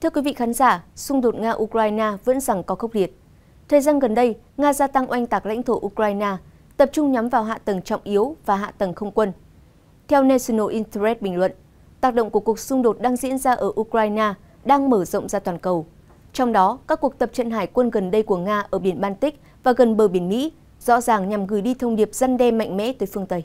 Thưa quý vị khán giả, xung đột Nga-Ukraine vẫn rằng có khốc liệt. Thời gian gần đây, Nga gia tăng oanh tạc lãnh thổ Ukraine, tập trung nhắm vào hạ tầng trọng yếu và hạ tầng không quân. Theo National Interest bình luận, tác động của cuộc xung đột đang diễn ra ở Ukraine đang mở rộng ra toàn cầu. Trong đó, các cuộc tập trận hải quân gần đây của Nga ở biển Baltic và gần bờ biển Mỹ rõ ràng nhằm gửi đi thông điệp dân đe mạnh mẽ tới phương Tây.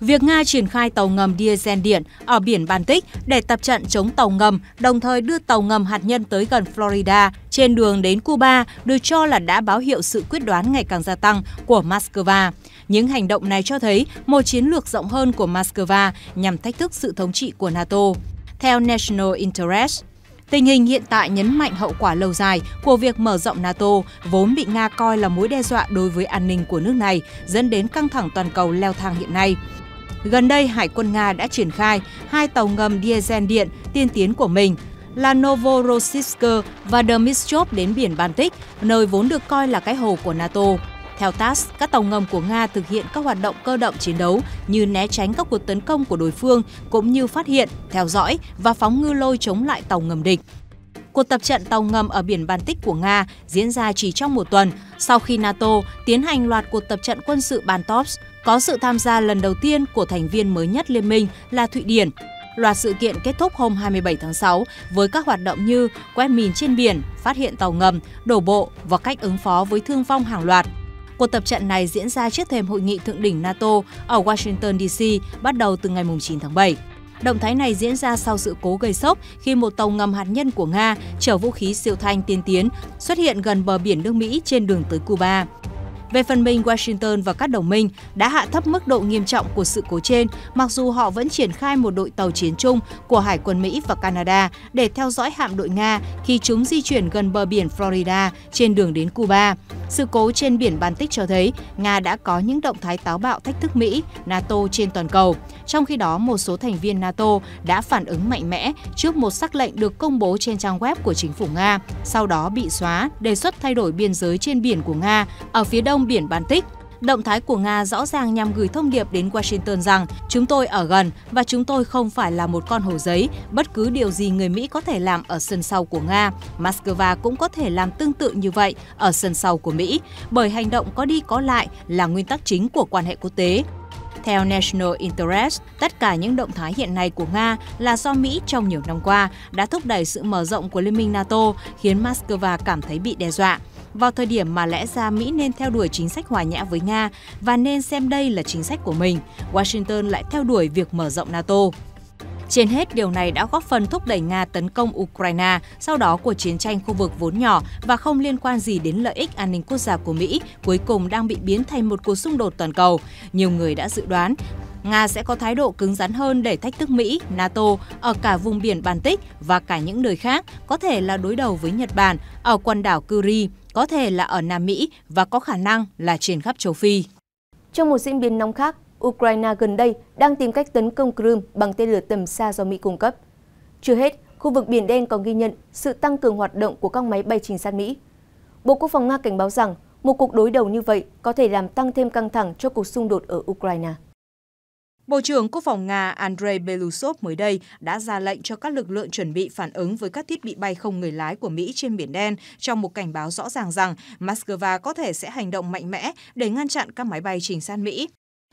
Việc Nga triển khai tàu ngầm diesel điện ở biển Baltic để tập trận chống tàu ngầm, đồng thời đưa tàu ngầm hạt nhân tới gần Florida trên đường đến Cuba được cho là đã báo hiệu sự quyết đoán ngày càng gia tăng của Moscow. Những hành động này cho thấy một chiến lược rộng hơn của Moscow nhằm thách thức sự thống trị của NATO. Theo National Interest, Tình hình hiện tại nhấn mạnh hậu quả lâu dài của việc mở rộng NATO, vốn bị Nga coi là mối đe dọa đối với an ninh của nước này, dẫn đến căng thẳng toàn cầu leo thang hiện nay. Gần đây, Hải quân Nga đã triển khai hai tàu ngầm diesel điện tiên tiến của mình là Novorossiysk và Dmytrov đến biển Baltic, nơi vốn được coi là cái hồ của NATO. Theo TASS, các tàu ngầm của Nga thực hiện các hoạt động cơ động chiến đấu như né tránh các cuộc tấn công của đối phương, cũng như phát hiện, theo dõi và phóng ngư lôi chống lại tàu ngầm địch. Cuộc tập trận tàu ngầm ở biển Baltic của Nga diễn ra chỉ trong một tuần sau khi NATO tiến hành loạt cuộc tập trận quân sự Bantops có sự tham gia lần đầu tiên của thành viên mới nhất liên minh là Thụy Điển. Loạt sự kiện kết thúc hôm 27 tháng 6 với các hoạt động như quét mìn trên biển, phát hiện tàu ngầm, đổ bộ và cách ứng phó với thương vong hàng loạt. Cuộc tập trận này diễn ra trước thềm hội nghị thượng đỉnh NATO ở Washington DC bắt đầu từ ngày 9 tháng 7. Động thái này diễn ra sau sự cố gây sốc khi một tàu ngầm hạt nhân của Nga chở vũ khí siêu thanh tiên tiến xuất hiện gần bờ biển nước Mỹ trên đường tới Cuba. Về phần mình, Washington và các đồng minh đã hạ thấp mức độ nghiêm trọng của sự cố trên, mặc dù họ vẫn triển khai một đội tàu chiến chung của Hải quân Mỹ và Canada để theo dõi hạm đội Nga khi chúng di chuyển gần bờ biển Florida trên đường đến Cuba. Sự cố trên biển Baltic cho thấy Nga đã có những động thái táo bạo thách thức Mỹ, NATO trên toàn cầu. Trong khi đó, một số thành viên NATO đã phản ứng mạnh mẽ trước một sắc lệnh được công bố trên trang web của chính phủ Nga, sau đó bị xóa đề xuất thay đổi biên giới trên biển của Nga ở phía đông Đông Biển Baltic. Động thái của Nga rõ ràng nhằm gửi thông điệp đến Washington rằng chúng tôi ở gần và chúng tôi không phải là một con hồ giấy. Bất cứ điều gì người Mỹ có thể làm ở sân sau của Nga, Moscow cũng có thể làm tương tự như vậy ở sân sau của Mỹ, bởi hành động có đi có lại là nguyên tắc chính của quan hệ quốc tế. Theo National Interest, tất cả những động thái hiện nay của Nga là do Mỹ trong nhiều năm qua đã thúc đẩy sự mở rộng của Liên minh NATO, khiến Moscow cảm thấy bị đe dọa vào thời điểm mà lẽ ra Mỹ nên theo đuổi chính sách hòa nhã với Nga và nên xem đây là chính sách của mình, Washington lại theo đuổi việc mở rộng NATO. Trên hết, điều này đã góp phần thúc đẩy Nga tấn công Ukraine sau đó của chiến tranh khu vực vốn nhỏ và không liên quan gì đến lợi ích an ninh quốc gia của Mỹ, cuối cùng đang bị biến thành một cuộc xung đột toàn cầu. Nhiều người đã dự đoán Nga sẽ có thái độ cứng rắn hơn để thách thức Mỹ, NATO ở cả vùng biển Baltic và cả những nơi khác, có thể là đối đầu với Nhật Bản, ở quần đảo Curie, có thể là ở Nam Mỹ và có khả năng là trên khắp châu Phi. Trong một diễn biến nóng khác, Ukraine gần đây đang tìm cách tấn công Crimea bằng tên lửa tầm xa do Mỹ cung cấp. Chưa hết, khu vực Biển Đen còn ghi nhận sự tăng cường hoạt động của các máy bay trinh sát Mỹ. Bộ Quốc phòng Nga cảnh báo rằng một cuộc đối đầu như vậy có thể làm tăng thêm căng thẳng cho cuộc xung đột ở Ukraine. Bộ trưởng Quốc phòng Nga Andrei Belousov mới đây đã ra lệnh cho các lực lượng chuẩn bị phản ứng với các thiết bị bay không người lái của Mỹ trên Biển Đen trong một cảnh báo rõ ràng rằng Moscow có thể sẽ hành động mạnh mẽ để ngăn chặn các máy bay trinh sát Mỹ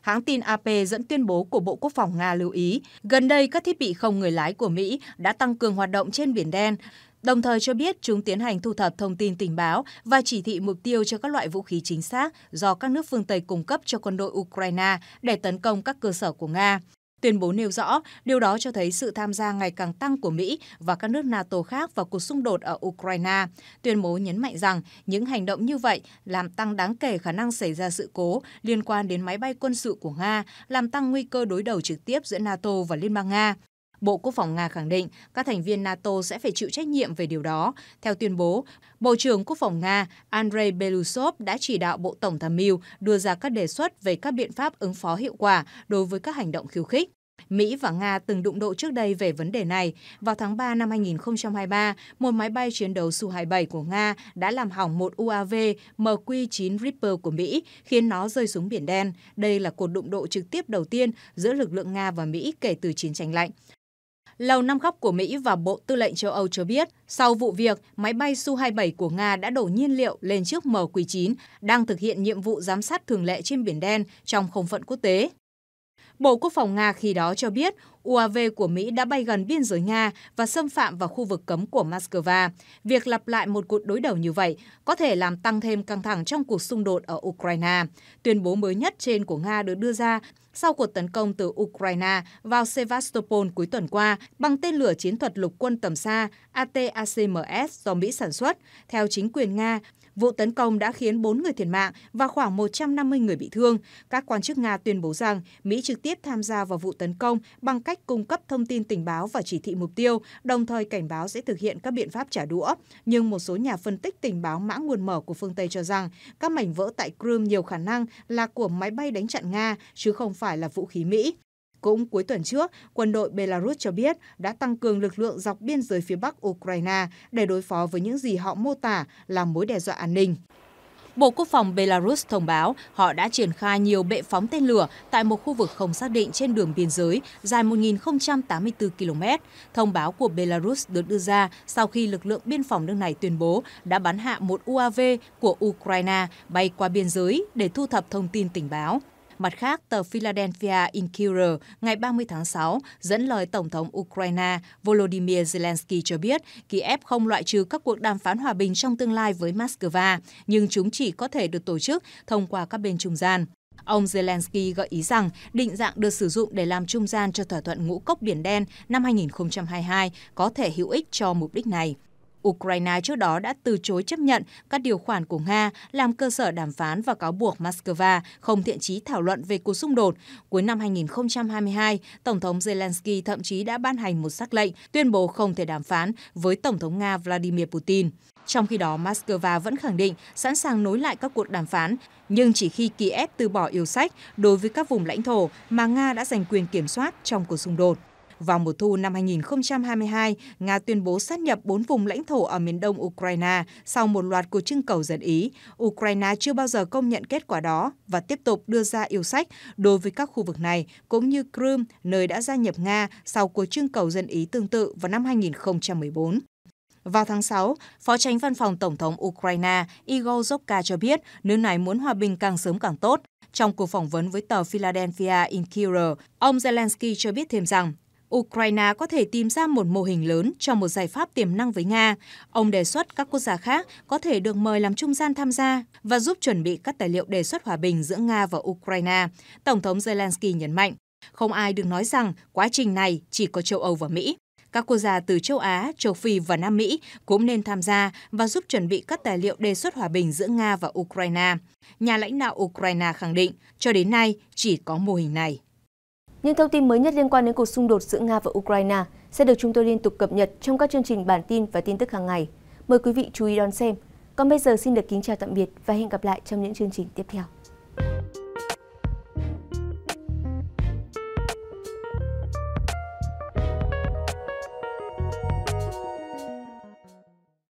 hãng tin AP dẫn tuyên bố của Bộ Quốc phòng Nga lưu ý, gần đây các thiết bị không người lái của Mỹ đã tăng cường hoạt động trên Biển Đen, đồng thời cho biết chúng tiến hành thu thập thông tin tình báo và chỉ thị mục tiêu cho các loại vũ khí chính xác do các nước phương Tây cung cấp cho quân đội Ukraine để tấn công các cơ sở của Nga. Tuyên bố nêu rõ, điều đó cho thấy sự tham gia ngày càng tăng của Mỹ và các nước NATO khác vào cuộc xung đột ở Ukraine. Tuyên bố nhấn mạnh rằng những hành động như vậy làm tăng đáng kể khả năng xảy ra sự cố liên quan đến máy bay quân sự của Nga, làm tăng nguy cơ đối đầu trực tiếp giữa NATO và Liên bang Nga. Bộ Quốc phòng Nga khẳng định các thành viên NATO sẽ phải chịu trách nhiệm về điều đó. Theo tuyên bố, Bộ trưởng Quốc phòng Nga Andrei Belousov đã chỉ đạo Bộ Tổng tham mưu đưa ra các đề xuất về các biện pháp ứng phó hiệu quả đối với các hành động khiêu khích. Mỹ và Nga từng đụng độ trước đây về vấn đề này. Vào tháng 3 năm 2023, một máy bay chiến đấu Su-27 của Nga đã làm hỏng một UAV MQ-9 Reaper của Mỹ, khiến nó rơi xuống Biển Đen. Đây là cuộc đụng độ trực tiếp đầu tiên giữa lực lượng Nga và Mỹ kể từ chiến tranh lạnh. Lầu Năm Góc của Mỹ và Bộ Tư lệnh châu Âu cho biết, sau vụ việc, máy bay Su-27 của Nga đã đổ nhiên liệu lên chiếc MQ-9, đang thực hiện nhiệm vụ giám sát thường lệ trên Biển Đen trong không phận quốc tế. Bộ Quốc phòng Nga khi đó cho biết UAV của Mỹ đã bay gần biên giới Nga và xâm phạm vào khu vực cấm của Moscow. Việc lặp lại một cuộc đối đầu như vậy có thể làm tăng thêm căng thẳng trong cuộc xung đột ở Ukraine. Tuyên bố mới nhất trên của Nga được đưa ra sau cuộc tấn công từ Ukraine vào Sevastopol cuối tuần qua bằng tên lửa chiến thuật lục quân tầm xa ATACMS do Mỹ sản xuất. Theo chính quyền Nga, Vụ tấn công đã khiến 4 người thiệt mạng và khoảng 150 người bị thương. Các quan chức Nga tuyên bố rằng Mỹ trực tiếp tham gia vào vụ tấn công bằng cách cách cung cấp thông tin tình báo và chỉ thị mục tiêu, đồng thời cảnh báo sẽ thực hiện các biện pháp trả đũa. Nhưng một số nhà phân tích tình báo mã nguồn mở của phương Tây cho rằng các mảnh vỡ tại Crimea nhiều khả năng là của máy bay đánh chặn Nga, chứ không phải là vũ khí Mỹ. Cũng cuối tuần trước, quân đội Belarus cho biết đã tăng cường lực lượng dọc biên giới phía bắc Ukraine để đối phó với những gì họ mô tả là mối đe dọa an ninh. Bộ Quốc phòng Belarus thông báo họ đã triển khai nhiều bệ phóng tên lửa tại một khu vực không xác định trên đường biên giới dài 1.084 km. Thông báo của Belarus được đưa ra sau khi lực lượng biên phòng nước này tuyên bố đã bắn hạ một UAV của Ukraine bay qua biên giới để thu thập thông tin tình báo. Mặt khác, tờ Philadelphia Inquirer ngày 30 tháng 6 dẫn lời Tổng thống Ukraine Volodymyr Zelensky cho biết Kiev không loại trừ các cuộc đàm phán hòa bình trong tương lai với Moscow, nhưng chúng chỉ có thể được tổ chức thông qua các bên trung gian. Ông Zelensky gợi ý rằng định dạng được sử dụng để làm trung gian cho thỏa thuận ngũ cốc biển đen năm 2022 có thể hữu ích cho mục đích này. Ukraine trước đó đã từ chối chấp nhận các điều khoản của Nga làm cơ sở đàm phán và cáo buộc Moscow không thiện chí thảo luận về cuộc xung đột. Cuối năm 2022, Tổng thống Zelensky thậm chí đã ban hành một sắc lệnh tuyên bố không thể đàm phán với Tổng thống Nga Vladimir Putin. Trong khi đó, Moscow vẫn khẳng định sẵn sàng nối lại các cuộc đàm phán, nhưng chỉ khi Kiev từ bỏ yêu sách đối với các vùng lãnh thổ mà Nga đã giành quyền kiểm soát trong cuộc xung đột. Vào mùa thu năm 2022, Nga tuyên bố sát nhập bốn vùng lãnh thổ ở miền đông Ukraine sau một loạt cuộc trưng cầu dân Ý. Ukraine chưa bao giờ công nhận kết quả đó và tiếp tục đưa ra yêu sách đối với các khu vực này, cũng như Crimea, nơi đã gia nhập Nga sau cuộc trưng cầu dân Ý tương tự vào năm 2014. Vào tháng 6, Phó tránh văn phòng Tổng thống Ukraine Igor Zokka cho biết nước này muốn hòa bình càng sớm càng tốt. Trong cuộc phỏng vấn với tờ Philadelphia Inquirer, ông Zelensky cho biết thêm rằng Ukraine có thể tìm ra một mô hình lớn cho một giải pháp tiềm năng với Nga. Ông đề xuất các quốc gia khác có thể được mời làm trung gian tham gia và giúp chuẩn bị các tài liệu đề xuất hòa bình giữa Nga và Ukraine. Tổng thống Zelensky nhấn mạnh, không ai được nói rằng quá trình này chỉ có châu Âu và Mỹ. Các quốc gia từ châu Á, châu Phi và Nam Mỹ cũng nên tham gia và giúp chuẩn bị các tài liệu đề xuất hòa bình giữa Nga và Ukraine. Nhà lãnh đạo Ukraine khẳng định, cho đến nay chỉ có mô hình này. Những thông tin mới nhất liên quan đến cuộc xung đột giữa Nga và Ukraine sẽ được chúng tôi liên tục cập nhật trong các chương trình bản tin và tin tức hàng ngày. Mời quý vị chú ý đón xem. Còn bây giờ xin được kính chào tạm biệt và hẹn gặp lại trong những chương trình tiếp theo.